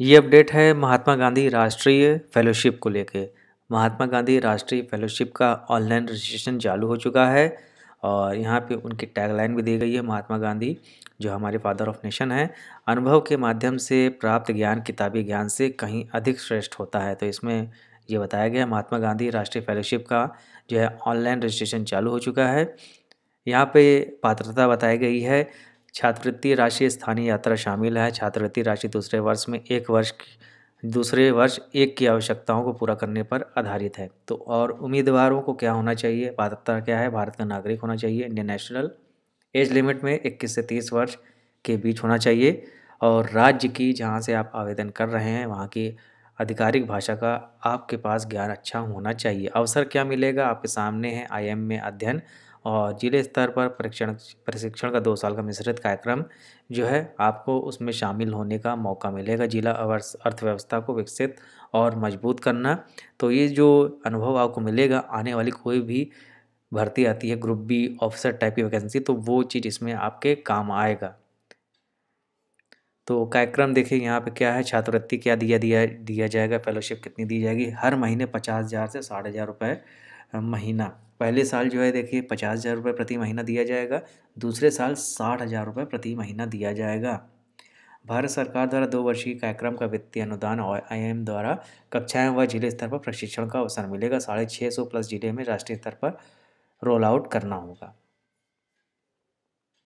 ये अपडेट है महात्मा गांधी राष्ट्रीय फेलोशिप को लेके महात्मा गांधी राष्ट्रीय फेलोशिप का ऑनलाइन रजिस्ट्रेशन चालू हो चुका है और यहाँ पे उनकी टैगलाइन भी दी गई है महात्मा गांधी जो हमारे फादर ऑफ नेशन हैं अनुभव के माध्यम से प्राप्त ज्ञान किताबी ज्ञान से कहीं अधिक श्रेष्ठ होता है तो इसमें ये बताया गया महात्मा गांधी राष्ट्रीय फेलोशिप का जो है ऑनलाइन रजिस्ट्रेशन चालू हो चुका है यहाँ पे पात्रता बताई गई है छात्रवृत्ति राशि स्थानीय यात्रा शामिल है छात्रवृत्ति राशि दूसरे वर्ष में एक वर्ष दूसरे वर्ष एक की आवश्यकताओं को पूरा करने पर आधारित है तो और उम्मीदवारों को क्या होना चाहिए पात्रता क्या है भारत का नागरिक होना चाहिए इंडियन नेशनल एज लिमिट में इक्कीस से तीस वर्ष के बीच होना चाहिए और राज्य की जहाँ से आप आवेदन कर रहे हैं वहाँ की आधिकारिक भाषा का आपके पास ज्ञान अच्छा होना चाहिए अवसर क्या मिलेगा आपके सामने है आईएम में अध्ययन और जिले स्तर पर परीक्षण प्रशिक्षण का दो साल का मिश्रित कार्यक्रम जो है आपको उसमें शामिल होने का मौका मिलेगा जिला अर्थव्यवस्था को विकसित और मजबूत करना तो ये जो अनुभव आपको मिलेगा आने वाली कोई भी भर्ती आती है ग्रुप बी ऑफिसर टाइप की वैकेंसी तो वो चीज़ इसमें आपके काम आएगा तो कार्यक्रम देखिए यहाँ पे क्या है छात्रवृत्ति क्या दिया दिया दिया जाएगा फेलोशिप कितनी दी जाएगी हर महीने पचास हज़ार से साठ हज़ार रुपये महीना पहले साल जो है देखिए पचास हज़ार रुपये प्रति महीना दिया जाएगा दूसरे साल साठ हज़ार रुपये प्रति महीना दिया जाएगा भारत सरकार द्वारा दो वर्षीय कार्यक्रम का वित्तीय अनुदान और आई द्वारा कक्षाएं व जिले स्तर पर प्रशिक्षण का अवसर मिलेगा साढ़े छः सौ प्लस जिले में राष्ट्रीय स्तर पर रोल आउट करना होगा